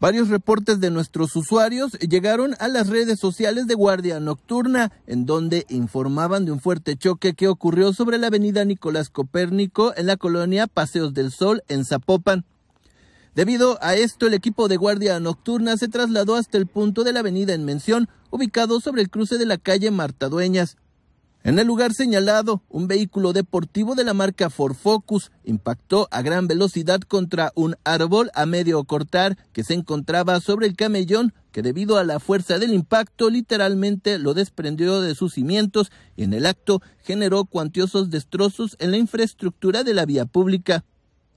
Varios reportes de nuestros usuarios llegaron a las redes sociales de Guardia Nocturna, en donde informaban de un fuerte choque que ocurrió sobre la avenida Nicolás Copérnico en la colonia Paseos del Sol, en Zapopan. Debido a esto, el equipo de Guardia Nocturna se trasladó hasta el punto de la avenida en mención, ubicado sobre el cruce de la calle Marta Dueñas. En el lugar señalado, un vehículo deportivo de la marca Ford Focus impactó a gran velocidad contra un árbol a medio cortar que se encontraba sobre el camellón que debido a la fuerza del impacto literalmente lo desprendió de sus cimientos y en el acto generó cuantiosos destrozos en la infraestructura de la vía pública.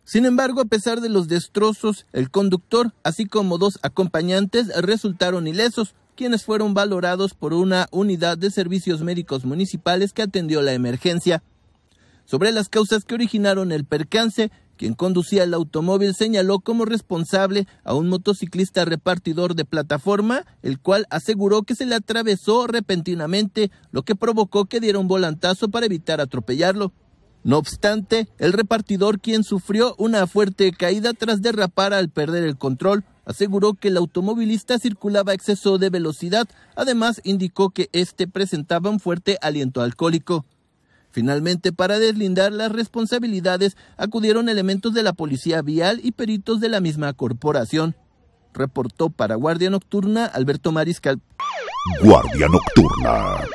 Sin embargo, a pesar de los destrozos, el conductor, así como dos acompañantes, resultaron ilesos, quienes fueron valorados por una unidad de servicios médicos municipales que atendió la emergencia. Sobre las causas que originaron el percance, quien conducía el automóvil señaló como responsable a un motociclista repartidor de plataforma, el cual aseguró que se le atravesó repentinamente, lo que provocó que diera un volantazo para evitar atropellarlo. No obstante, el repartidor quien sufrió una fuerte caída tras derrapar al perder el control, aseguró que el automovilista circulaba a exceso de velocidad, además indicó que éste presentaba un fuerte aliento alcohólico. Finalmente, para deslindar las responsabilidades, acudieron elementos de la Policía Vial y peritos de la misma corporación. Reportó para Guardia Nocturna Alberto Mariscal. Guardia Nocturna.